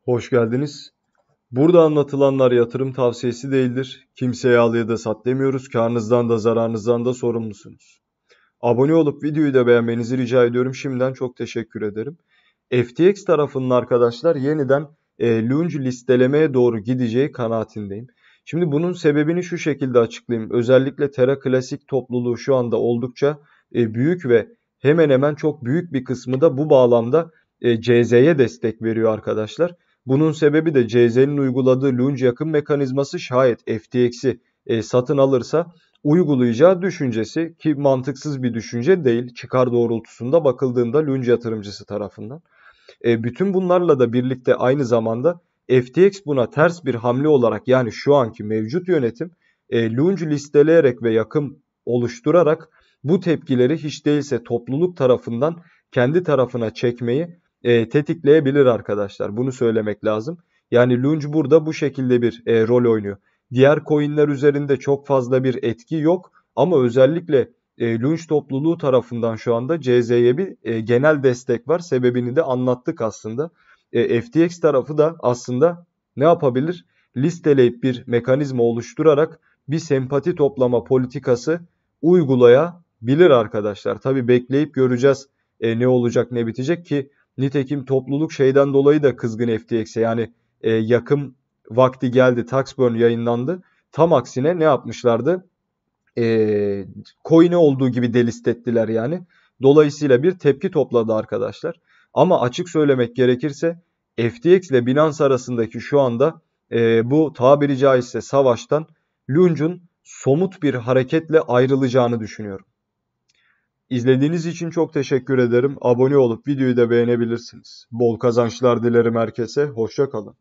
Hoş geldiniz. Burada anlatılanlar yatırım tavsiyesi değildir. Kimseye al ya da sat demiyoruz. Karnınızdan da zararınızdan da sorumlusunuz. Abone olup videoyu da beğenmenizi rica ediyorum. Şimdiden çok teşekkür ederim. FTX tarafının arkadaşlar yeniden e, Lunge listelemeye doğru gideceği kanaatindeyim. Şimdi bunun sebebini şu şekilde açıklayayım. Özellikle Terra Klasik topluluğu şu anda oldukça e, büyük ve hemen hemen çok büyük bir kısmı da bu bağlamda e, CZ'ye destek veriyor arkadaşlar. Bunun sebebi de CZ'nin uyguladığı lunge yakın mekanizması şayet FTX'i e, satın alırsa uygulayacağı düşüncesi ki mantıksız bir düşünce değil çıkar doğrultusunda bakıldığında lunge yatırımcısı tarafından. E, bütün bunlarla da birlikte aynı zamanda FTX buna ters bir hamle olarak yani şu anki mevcut yönetim e, lunge listeleyerek ve yakın oluşturarak bu tepkileri hiç değilse topluluk tarafından kendi tarafına çekmeyi e, tetikleyebilir arkadaşlar. Bunu söylemek lazım. Yani Lunge burada bu şekilde bir e, rol oynuyor. Diğer coinler üzerinde çok fazla bir etki yok ama özellikle e, Lunge topluluğu tarafından şu anda CZ'ye bir e, genel destek var. Sebebini de anlattık aslında. E, FTX tarafı da aslında ne yapabilir? Listeleyip bir mekanizma oluşturarak bir sempati toplama politikası uygulayabilir arkadaşlar. Tabi bekleyip göreceğiz e, ne olacak ne bitecek ki Nitekim topluluk şeyden dolayı da kızgın FTX'e yani e, yakım vakti geldi. Tax yayınlandı. Tam aksine ne yapmışlardı? E, coin'i olduğu gibi delist ettiler yani. Dolayısıyla bir tepki topladı arkadaşlar. Ama açık söylemek gerekirse FTX ile Binance arasındaki şu anda e, bu tabiri caizse savaştan Lunge'un somut bir hareketle ayrılacağını düşünüyorum. İzlediğiniz için çok teşekkür ederim. Abone olup videoyu da beğenebilirsiniz. Bol kazançlar dilerim herkese. Hoşça kalın.